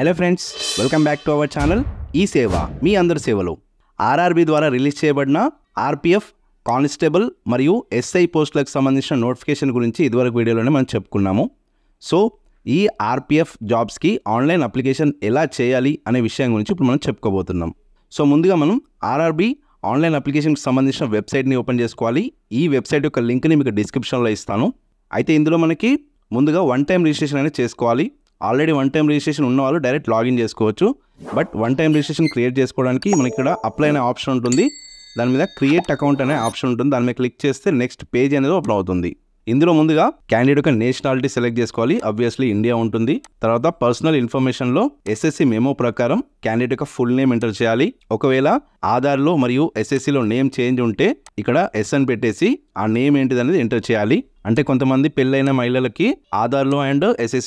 hello friends welcome back to our channel ఈ సేవ మీ అందరి సేవలో ఆర్ఆర్బీ ద్వారా రిలీజ్ చేయబడిన ఆర్పిఎఫ్ కానిస్టేబుల్ మరియు ఎస్ఐ పోస్టులకు సంబంధించిన నోటిఫికేషన్ గురించి ఇదివరకు వీడియోలోనే మనం చెప్పుకున్నాము సో ఈ ఆర్పిఎఫ్ జాబ్స్కి ఆన్లైన్ అప్లికేషన్ ఎలా చేయాలి అనే విషయం గురించి ఇప్పుడు మనం చెప్పుకోబోతున్నాం సో ముందుగా మనం ఆర్ఆర్బీ ఆన్లైన్ అప్లికేషన్కి సంబంధించిన వెబ్సైట్ని ఓపెన్ చేసుకోవాలి ఈ వెబ్సైట్ యొక్క లింక్ని మీకు డిస్క్రిప్షన్లో ఇస్తాను అయితే ఇందులో మనకి ముందుగా వన్ టైం రిజిస్ట్రేషన్ అనేది చేసుకోవాలి ఆల్రెడీ వన్ టైం రిజిస్ట్రేషన్ ఉన్న వాళ్ళు డైరెక్ట్ లాగిన్ చేసుకోవచ్చు but one time registration create చేసుకోవడానికి మనకి ఇక్కడ అప్లై అనే ఆప్షన్ ఉంటుంది దాని మీద క్రియేట్ అకౌంట్ అనే ఆప్షన్ ఉంటుంది దాని మీద క్లిక్ చేస్తే నెక్స్ట్ పేజ్ అనేది ఓపెన్ అవుతుంది ఇందులో ముందుగా క్యాండిడేట్ యొక్క నేషనాలిటీ సెలెక్ట్ చేసుకోవాలి అబ్వియస్లీ ఇండియా ఉంటుంది తర్వాత పర్సనల్ ఇన్ఫర్మేషన్లో ఎస్ఎస్సి మెమో ప్రకారం క్యాండిడేట్ యొక్క ఫుల్ నేమ్ ఎంటర్ చేయాలి ఒకవేళ ఆధార్లో మరియు లో నేమ్ చేంజ్ ఉంటే ఇక్కడ ఎస్ఎన్ పెట్టేసి ఆ నేమ్ ఏంటిది అనేది ఎంటర్ చేయాలి అంటే కొంతమంది పెళ్ళైన మహిళలకి ఆధార్లో అండ్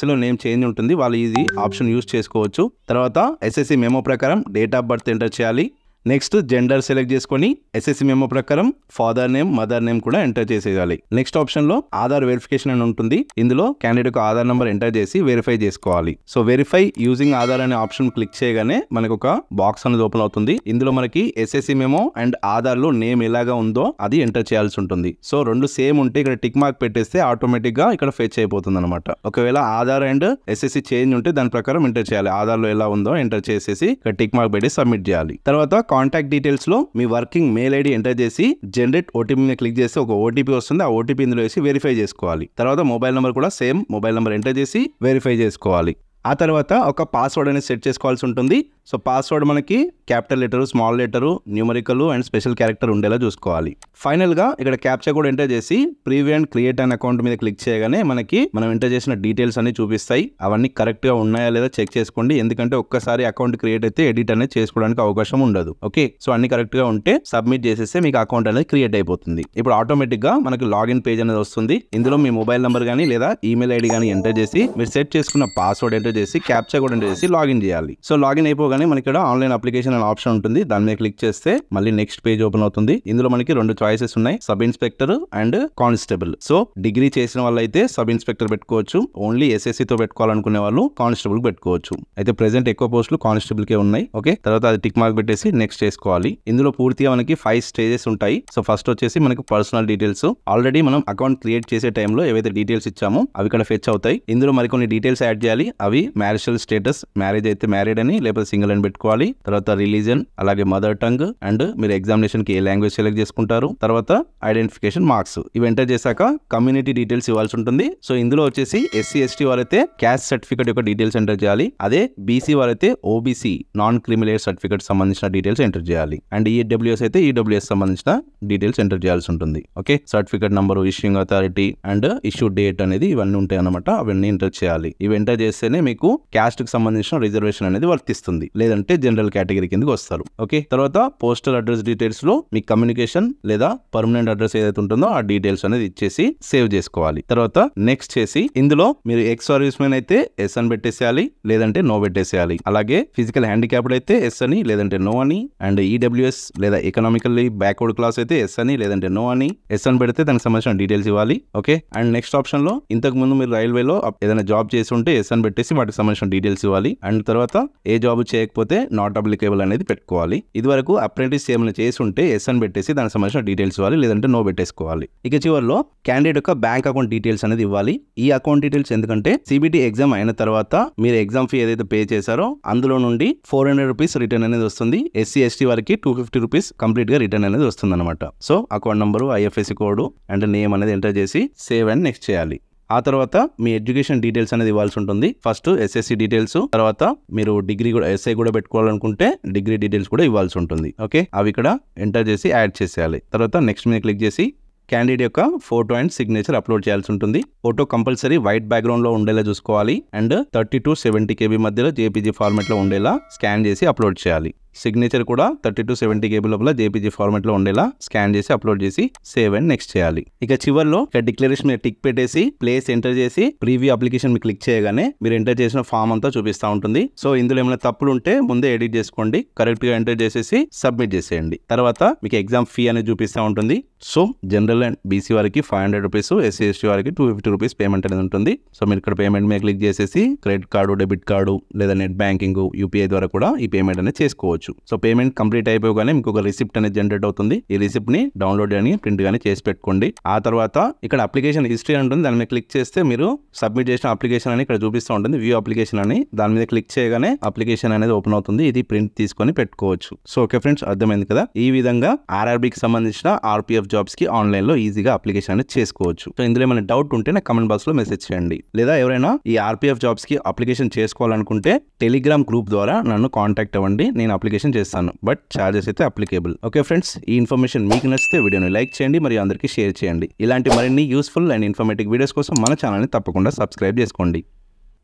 లో నేమ్ చేంజ్ ఉంటుంది వాళ్ళు ఇది ఆప్షన్ యూస్ చేసుకోవచ్చు తర్వాత ఎస్ఎస్సి మెమో ప్రకారం డేట్ ఆఫ్ బర్త్ ఎంటర్ చేయాలి నెక్స్ట్ జెండర్ సెలెక్ట్ చేసుకొని ఎస్ఎస్సి మేమో ప్రకారం ఫాదర్ నేమ్ మదర్ నేమ్ కూడా ఎంటర్ చేసేయాలి నెక్స్ట్ ఆప్షన్ లో ఆధార్ వెరిఫికేషన్ అని ఉంటుంది ఇందులో క్యాండిడేట్ ఆధార్ నెంబర్ ఎంటర్ చేసి వెరిఫై చేసుకోవాలి సో వెరిఫై యూజింగ్ ఆధార్ అనే ఆప్షన్ క్లిక్ చేయగానే మనకు ఒక బాక్స్ అనేది ఓపెన్ అవుతుంది ఇందులో మనకి ఎస్ఎస్సి మెమో అండ్ ఆధార్ లో నేమ్ ఎలాగా ఉందో అది ఎంటర్ చేయాల్సి ఉంటుంది సో రెండు సేమ్ ఉంటే ఇక్కడ టిక్ మార్క్ పెట్టేస్తే ఆటోమేటిక్ గా ఇక్కడ ఫెచ్ అయిపోతుంది అనమాట ఒకవేళ ఆధార్ అండ్ ఎస్ఎస్సి చేంజ్ ఉంటే దాని ప్రకారం ఎంటర్ చేయాలి ఆధార్ లో ఎలా ఉందో ఎంటర్ చేసేసి ఇక్కడ టిక్ మార్క్ పెట్టి సబ్మిట్ చేయాలి తర్వాత కాంటాక్ట్ డీటెయిల్స్లో మీ వర్కింగ్ మెయిల్ ఐడి ఎంటర్ చేసి జనరేట్ ఓటీపీని క్లిక్ చేసి ఒక ఓటీపీ వస్తుంది ఆ ఓటీపీ ఇందులో వేసి వెరిఫై చేసుకోవాలి తర్వాత మొబైల్ నెంబర్ కూడా సేమ్ మొబైల్ నెంబర్ ఎంటర్ చేసి వెరిఫై చేసుకోవాలి ఆ తర్వాత ఒక పాస్వర్డ్ అనేది సెట్ చేసుకోవాల్సి ఉంటుంది సో పాస్వర్డ్ మనకి capital letter small letter numerical and special character ఉండేలా చూసుకోవాలి ఫైనల్గా ఇక్కడ క్యాప్చర్ కూడా ఎంటర్ చేసి ప్రీవ్యూ అండ్ క్రియేట్ అనే అకౌంట్ మీద క్లిక్ చేయగానే మనకి మనం ఎంటర్ చేసిన డీటెయిల్స్ అన్ని చూపిస్తాయి అవన్నీ కరెక్ట్గా ఉన్నాయా లేదా చెక్ చేసుకోండి ఎందుకంటే ఒక్కసారి అకౌంట్ క్రియేట్ అయితే ఎడిట్ అనేది చేసుకోవడానికి అవకాశం ఉండదు ఓకే సో అన్ని కరెక్ట్గా ఉంటే సబ్మిట్ చేసేస్తే మీకు అకౌంట్ అనేది క్రియేట్ అయిపోతుంది ఇప్పుడు ఆటోమేటిక్గా మనకి లాగిన్ పేజ్ అనేది వస్తుంది ఇందులో మీ మొబైల్ నెంబర్ కానీ లేదా ఈమెయిల్ ఐడి కానీ ఎంటర్ చేసి మీరు సెట్ చేసుకున్న పాస్వర్డ్ ఎంటర్ చేసి క్యాప్చర్ కూడా ఎంటర్ చేసి లాగిన్ చేయాలి సో లాగిన్ అయిపోగానే మనకి ఇక్కడ ఆన్లైన్ అప్లికేషన్ అనే ఆప్షన్ ఉంటుంది దాని మీద క్లిక్ చేస్తే మళ్ళీ నెక్స్ట్ పేజ్ ఓపెన్ అవుతుంది ఇందులో మనకి రెండు చాయిసెస్ ఉన్నాయి sub inspector and constable so degree చేసిన వాళ్ళు అయితే సబ్ ఇన్స్పెక్టర్ పెట్టుకోవచ్చు ఓన్లీ తో పెట్టుకోవాలనుకునే వాళ్ళు కానిస్టేబుల్ పెట్టుకోవచ్చు అయితే ప్రెసెంట్ ఎక్కువ పోస్టులు కానిస్టేబుల్ కే ఉన్నాయి ఓకే తర్వాత అది టిక్ మార్క్ పెట్టేసి నెక్స్ట్ చేసుకోవాలి ఇందులో పూర్తిగా మనకి ఫైవ్ స్టేజెస్ ఉంటాయి సో ఫస్ట్ వచ్చేసి మనకి పర్సనల్ డీటెయిల్స్ ఆల్రెడీ మనం అకౌంట్ క్రియేట్ చేసే టైంలో ఏవైతే డీటెయిల్స్ ఇచ్చామో అవి ఇక్కడ ఫెచ్ అవుతాయి ఇందులో మరికొన్ని డీటెయిల్స్ యాడ్ చేయాలి అవి మ్యారిషల్ స్టేటస్ మ్యారేజ్ అయితే మ్యారీడ్ అని లేకపోతే సింగిల్ అని పెట్టుకోవాలి తర్వాత రిలీజన్ అలాగే మదర్ టంగ్ అండ్ మీరు ఎగ్జామినేషన్ కి ఏ లాంగ్వేజ్ సెలెక్ట్ చేసుకుంటారు తర్వాత ఐడెంటిఫికేషన్ మార్క్స్ ఇవి ఎంటర్ చేశాక కమ్యూనిటీ డీటెయిల్స్ ఇవ్వాల్సి ఉంటుంది సో ఇందులో వచ్చేసి ఎస్సీ ఎస్టీ వాళ్ళైతే క్యాస్ట్ సర్టిఫికేట్ యొక్క డీటెయిల్స్ ఎంటర్ చేయాలి అదే బీసీ వాళ్ళైతే ఓబీసీ నాన్ క్రిమిలేయర్ సర్టిఫికేట్ సంబంధించిన డీటెయిల్స్ ఎంటర్ చేయాలి అండ్ ఈడబ్ల్యూఎస్ e అయితే ఈడబ్ల్యూఎస్ e సంబంధించిన డీటెయిల్స్ ఎంటర్ చేయాల్సి ఉంటుంది okay certificate number issuing authority and issue date అనేది ఇవన్నీ ఉంటాయి అనమాట అవన్నీ ఎంటర్ చేయాలి ఇవి ఎంటర్ చేస్తేనే మీ మీకు కి సంబంధించిన రిజర్వేషన్ అనేది వర్తిస్తుంది లేదంటే జనరల్ కేటగిరీ కిందకి వస్తారు ఓకే తర్వాత పోస్టల్ అడ్రస్ డీటెయిల్స్ లో మీ కమ్యూనికేషన్ లేదా పర్మనెంట్ అడ్రస్ ఏదైతే ఉంటుందో ఆ డీటెయిల్స్ అనేది ఇచ్చేసి సేవ్ చేసుకోవాలి తర్వాత నెక్స్ట్ చేసి ఇందులో మీరు ఎక్స్ సర్వీస్ మెన్ అయితే ఎస్ అని పెట్టేసేయాలి లేదంటే నో పెట్టేసేయాలి అలాగే ఫిజికల్ హ్యాండిక్యాప్డ్ అయితే ఎస్ అని లేదంటే నో అని అండ్ ఈడబ్ల్యూఎస్ e లేదా ఎకనామికల్లీ బ్యాక్వర్డ్ క్లాస్ అయితే ఎస్ అని లేదంటే నో అని ఎస్ అని పెడితే దానికి సంబంధించిన డీటెయిల్స్ ఇవ్వాలి ఓకే అండ్ నెక్స్ట్ ఆప్షన్ లో ఇంతకు ముందు మీరు రైల్వేలో ఏదైనా జాబ్ చేసి ఉంటే ఎస్ అని పెట్టేసి వాటికి సంబంధించిన డీటెయిల్స్ ఇవ్వాలి అండ్ తర్వాత ఏ జాబ్ చేయకపోతే నాట్ అప్లికేబుల్ అనేది పెట్టుకోవాలి ఇది వరకు అప్రెంటిస్ ఏమైనా చేసి ఉంటే ఎస్ అని పెట్టేసి దానికి సంబంధించిన డీటెయిల్స్ ఇవ్వాలి లేదంటే నో పెట్టేసుకోవాలి ఇక చివరిలో క్యాండిడేట్ యొక్క బ్యాంక్ అకౌంట్ డీటెయిల్స్ అనేది ఇవ్వాలి ఈ అకౌంట్ డీటెయిల్స్ ఎందుకంటే సిబిటీ ఎగ్జామ్ అయిన తర్వాత మీరు ఎగ్జామ్ ఫీ ఏదైతే పే చేశారో అందులో నుండి ఫోర్ హండ్రెడ్ రూపీస్ రిటర్న్ అనేది వస్తుంది ఎస్సీ ఎస్టీ వారికి టూ ఫిఫ్టీ రూపీస్ కంప్లీట్ గా రిటర్న్ అనేది వస్తుంది అనమాట so account number IFSC code and name అనేది ఎంటర్ చేసి సేవ్ అండ్ నెక్స్ట్ చేయాలి ఆ తర్వాత మీ ఎడ్యుకేషన్ డీటెయిల్స్ అనేది ఇవ్వాల్సి ఉంటుంది ఫస్ట్ ఎస్ఎస్సి డీటెయిల్స్ తర్వాత మీరు డిగ్రీ కూడా ఎస్ఐ కూడా పెట్టుకోవాలనుకుంటే డిగ్రీ డీటెయిల్స్ కూడా ఇవ్వాల్సి ఉంటుంది ఓకే అవి ఇక్కడ ఎంటర్ చేసి యాడ్ చేసేయాలి తర్వాత నెక్స్ట్ మీద క్లిక్ చేసి క్యాండిడేట్ యొక్క ఫోటో అండ్ సిగ్నేచర్ అప్లోడ్ చేయాల్సి ఉంటుంది ఫోటో కంపల్సరీ వైట్ బ్యాక్గ్రౌండ్ లో ఉండేలా చూసుకోవాలి and thirty to seventy KB మధ్యలో జేపీజీ ఫార్మాట్ లో ఉండేలా స్కాన్ చేసి అప్లోడ్ చేయాలి సిగ్నేచర్ కూడా థర్టీ టు సెవెంటీ కేబుల్ లోపల జేపీజీ ఫార్మాట్ లో ఉండేలా స్కాన్ చేసి అప్లోడ్ చేసి సేవ్ అండ్ నెక్స్ట్ చేయాలి ఇక చివరిలో ఇక డిక్లరేషన్ మీద టిక్ పెట్టేసి ప్లేస్ ఎంటర్ చేసి ప్రీవ్యూ అప్లికేషన్ క్లిక్ చేయగానే మీరు ఎంటర్ చేసిన ఫామ్ అంతా చూపిస్తూ ఉంటుంది సో ఇందులో ఏమైనా తప్పులు ఉంటే ముందే ఎడిట్ చేసుకోండి కరెక్ట్ గా ఎంటర్ చేసేసి సబ్మిట్ చేసేయండి తర్వాత మీకు ఎగ్జామ్ ఫీ అనేది చూపిస్తూ ఉంటుంది సో జనరల్ అండ్ బీసీ వారికి five hundred rupees SC ST వారికి టూ ఫిఫ్టీ రూపీస్ పేమెంట్ అనేది ఉంటుంది సో మీరు ఇక్కడ పేమెంట్ మీద క్లిక్ చేసేసి క్రెడిట్ కార్డు డెబిట్ కార్డు లేదా నెట్ బ్యాంకింగ్ యూపీఐ ద్వారా కూడా ఈ పేమెంట్ అనేది చేసుకోవచ్చు సో పేమెంట్ కంప్లీట్ అయిపోగానే మీకు ఒక రిసిప్ట్ అనేది జనరేట్ అవుతుంది ఈ రిసిప్ట్ ని డౌన్లోడ్ అని ప్రింట్ కానీ చేసి పెట్టుకోండి ఆ తర్వాత ఇక్కడ అప్లికేషన్ హిస్టరీ ఉంటుంది దాని మీద క్లిక్ చేస్తే మీరు సబ్మిట్ చేసిన అప్లికేషన్ అని ఇక్కడ చూపిస్తూ ఉంటుంది వ్యూ అప్లికేషన్ అని దాని మీద క్లిక్ చేయగానే అప్లికేషన్ అనేది ఓపెన్ అవుతుంది ఇది ప్రింట్ తీసుకొని పెట్టుకోవచ్చు సో ఓకే ఫ్రెండ్స్ అర్థమైంది కదా ఈ విధంగా ఆర్ఆర్బికి సంబంధించిన ఆర్పిఎఫ్ జాబ్స్కి ఆన్లైన్లో ఈజీగా అప్లికేషన్ అనేది చేసుకోవచ్చు సో ఇందులో ఏమైనా డౌట్ ఉంటే నాకు కమెంట్ బాక్స్లో మెసేజ్ చేయండి లేదా ఎవరైనా ఈ ఆర్పీఎఫ్ జాబ్స్కి అప్లికేషన్ చేసుకోవాలనుకుంటే టెలిగ్రామ్ గ్రూప్ ద్వారా నన్ను కాంటాక్ట్ అవ్వండి నేను అప్లికేషన్ చేస్తాను బట్ ఛార్జెస్ అయితే అప్లికేబుల్ ఓకే ఫ్రెండ్స్ ఈ ఇన్ఫర్మేషన్ మీకు నచ్చితే వీడియోని లైక్ చేయండి మరియు అందరికీ షేర్ చేయండి ఇలాంటి మరిన్ని యూస్ఫుల్ అండ్ ఇన్ఫర్మేటివ్ వీడియోస్ కోసం మన ఛానల్ని తప్పకుండా సబ్స్క్రైబ్ చేసుకోండి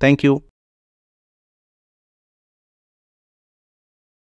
థ్యాంక్ యూ